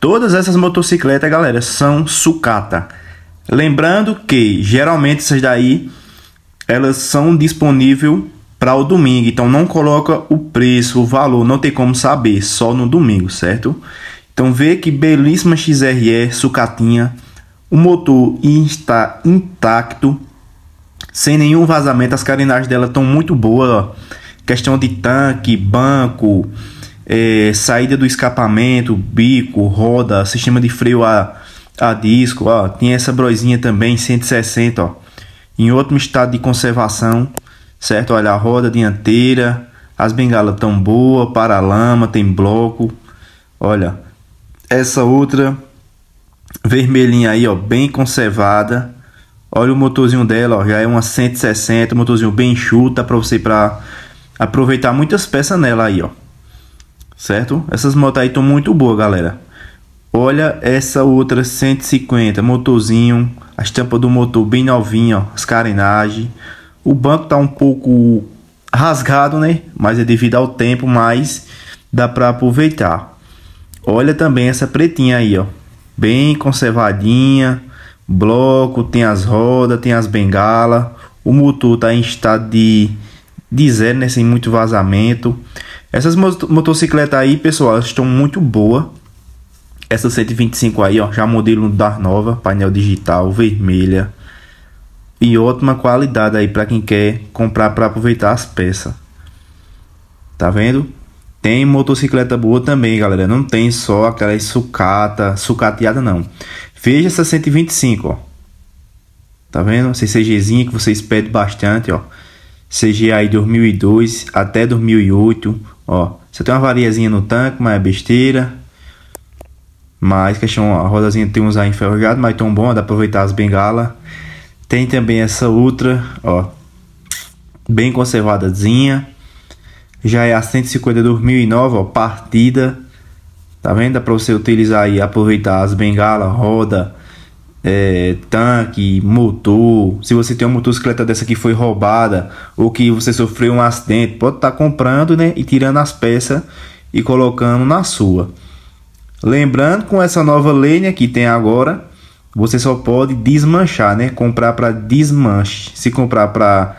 Todas essas motocicletas, galera, são sucata. Lembrando que geralmente essas daí elas são disponíveis para o domingo, então não coloca o preço, o valor, não tem como saber, só no domingo, certo? Então vê que belíssima XRE sucatinha, o motor está intacto, sem nenhum vazamento, as carenagens dela estão muito boas, questão de tanque, banco, é, saída do escapamento, bico, roda, sistema de freio a, a disco, ó, tem essa broizinha também 160, ó, em ótimo estado de conservação, certo? Olha a roda dianteira, as bengalas tão boa, paralama, tem bloco, olha essa outra vermelhinha aí, ó, bem conservada. Olha o motorzinho dela, ó, já é uma 160, motorzinho bem chuta para você para aproveitar muitas peças nela aí, ó certo? Essas motos aí estão muito boas, galera. Olha essa outra 150, motorzinho, a estampa do motor bem novinha, ó, as carenagens. O banco tá um pouco rasgado, né? Mas é devido ao tempo, mas dá para aproveitar. Olha também essa pretinha aí, ó. Bem conservadinha, bloco, tem as rodas, tem as bengala. O motor tá em estado de de zero, né? Sem muito vazamento. Essas motocicletas aí, pessoal, estão muito boa. Essa 125 aí, ó, já modelo da nova, painel digital, vermelha. E ótima qualidade aí para quem quer comprar para aproveitar as peças. Tá vendo? Tem motocicleta boa também, galera. Não tem só aquela sucata, sucateada não. Veja essa 125, ó. Tá vendo? Esse CGzinho que vocês pedem bastante, ó. aí 2002 até 2008, Ó, você tem uma variazinha no tanque, mas é besteira. Mas questão, a rodazinha tem uns aí enferrujados, mas tão bom, dá pra aproveitar as bengalas. Tem também essa outra, ó, bem conservadazinha. Já é a 150 2009, ó, partida. Tá vendo? Dá pra você utilizar aí, aproveitar as bengalas, roda, é, tanque, motor. Se você tem uma motocicleta dessa que foi roubada ou que você sofreu um acidente, pode estar tá comprando né, e tirando as peças e colocando na sua. Lembrando, com essa nova lei né, que tem agora, você só pode desmanchar, né? Comprar para desmanche. Se comprar para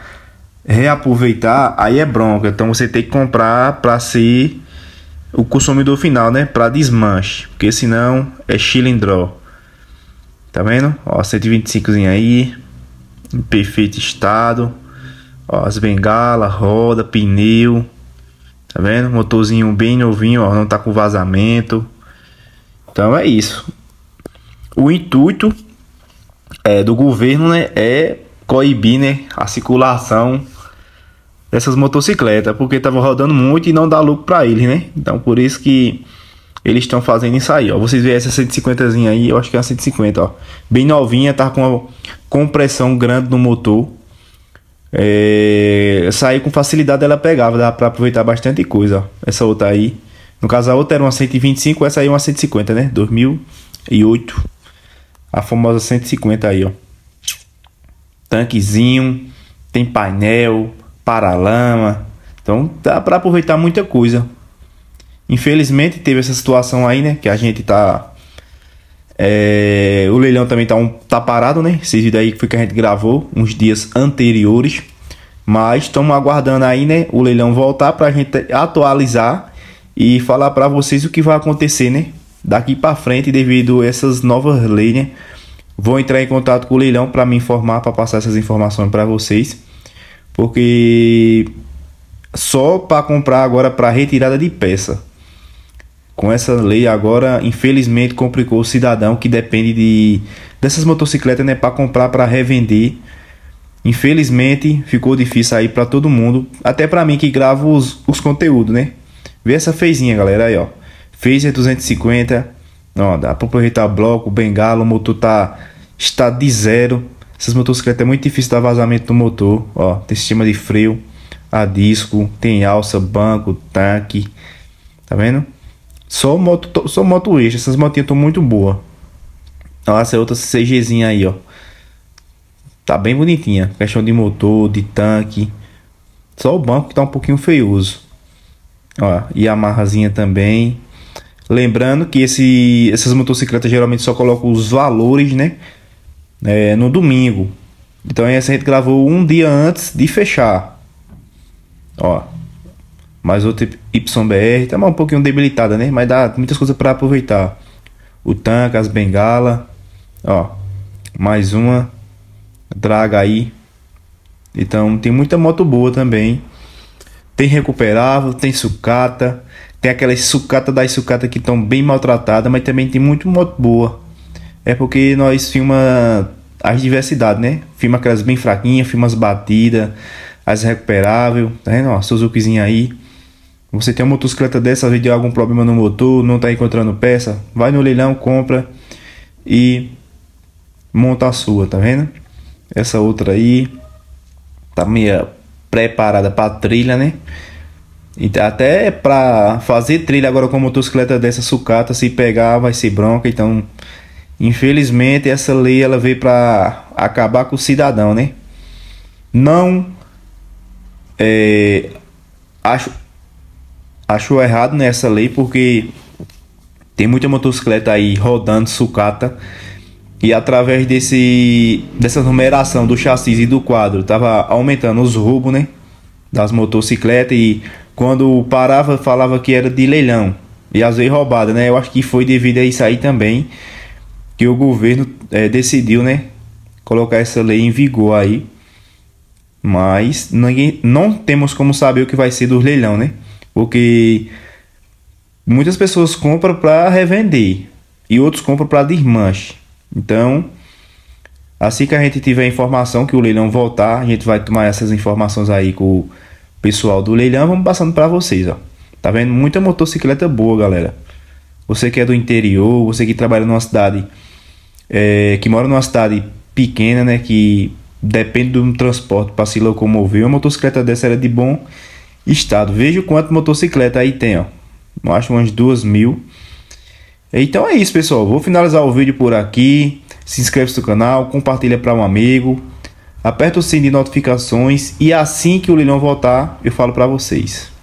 reaproveitar, aí é bronca. Então você tem que comprar para ser o consumidor final, né? Para desmanche, porque senão é chilindró. Tá vendo? Ó, 125zinho aí. Em perfeito estado. Ó, as bengalas, roda, pneu. Tá vendo? Motorzinho bem novinho, ó, não tá com vazamento. Então é isso. O intuito é, do governo né, é coibir né, a circulação dessas motocicletas, porque tava rodando muito e não dá lucro para eles, né? Então por isso que eles estão fazendo isso aí, ó. Vocês veem essa 150zinha aí, eu acho que é uma 150, ó. Bem novinha, tá com uma compressão grande no motor. É... Saiu com facilidade, ela pegava, dá pra aproveitar bastante coisa, ó. Essa outra aí. No caso, a outra era uma 125, essa aí é uma 150, né? 2008. A famosa 150 aí, ó. Tanquezinho, tem painel, paralama. Então dá pra aproveitar muita coisa. Infelizmente teve essa situação aí, né? Que a gente tá. É, o leilão também tá, um, tá parado, né? Esse vídeo aí que foi que a gente gravou uns dias anteriores. Mas estamos aguardando aí, né? O leilão voltar pra gente atualizar e falar para vocês o que vai acontecer, né? Daqui para frente, devido a essas novas leis, né? Vou entrar em contato com o leilão para me informar, para passar essas informações para vocês. Porque só para comprar agora para retirada de peça com essa lei agora, infelizmente, complicou o cidadão que depende de dessas motocicletas né, para comprar, para revender. Infelizmente, ficou difícil aí para todo mundo, até para mim que gravo os, os conteúdos, né? Vê essa feizinha, galera, aí, ó. Fez 250. Ó, dá para aproveitar bloco, bengala, o motor tá está de zero. Essas motocicletas é muito difícil dar vazamento do motor, ó. Tem sistema de freio a disco, tem alça, banco, tanque. Tá vendo? Só moto, só moto extra. Essas motinhas estão muito boas. Olha essa outra CGzinha aí, ó. Tá bem bonitinha. Questão de motor, de tanque. Só o banco que tá um pouquinho feioso. Ó, e a marrazinha também. Lembrando que esse, essas motocicletas geralmente só colocam os valores, né? É, no domingo. Então essa a gente gravou um dia antes de fechar. Ó, Tipo tá mais outra YBR tá um pouquinho debilitada, né? Mas dá muitas coisas para aproveitar. O tanque, as bengala. Ó, mais uma. Draga aí. Então tem muita moto boa também. Tem recuperável, tem sucata. Tem aquelas sucata das sucata que estão bem maltratadas, mas também tem muito moto boa. É porque nós filma as diversidades, né? Filma aquelas bem fraquinhas, filma as batidas, as recuperáveis. Tá vendo? Ó, Suzukizinha aí. Você tem uma motocicleta dessa, às de algum problema no motor, não está encontrando peça, vai no leilão, compra e monta a sua, tá vendo? Essa outra aí tá meio preparada para trilha, né? Então até para fazer trilha agora com motocicleta dessa sucata, se pegar vai ser bronca, então infelizmente essa lei ela veio para acabar com o cidadão, né? Não é, acho achou errado nessa lei porque tem muita motocicleta aí rodando sucata e através desse dessa numeração do chassi e do quadro tava aumentando os roubos, né, das motocicletas e quando parava falava que era de leilão e às vezes roubada, né? Eu acho que foi devido a isso aí também que o governo é, decidiu, né, colocar essa lei em vigor aí. Mas ninguém, não temos como saber o que vai ser do leilão, né? Porque muitas pessoas compram para revender e outros compram para desmanche. Então, assim que a gente tiver informação que o leilão voltar, a gente vai tomar essas informações aí com o pessoal do leilão, vamos passando para vocês, ó. Tá vendo? Muita motocicleta boa, galera. Você que é do interior, você que trabalha numa cidade é, que mora numa cidade pequena, né, que depende do transporte para se locomover, uma motocicleta dessa era de bom estado. Veja quanto motocicleta aí tem, ó. Eu acho umas duas mil. Então é isso, pessoal. Vou finalizar o vídeo por aqui. Se inscreve no canal, compartilha para um amigo, aperta o sininho de notificações e assim que o leilão voltar, eu falo para vocês.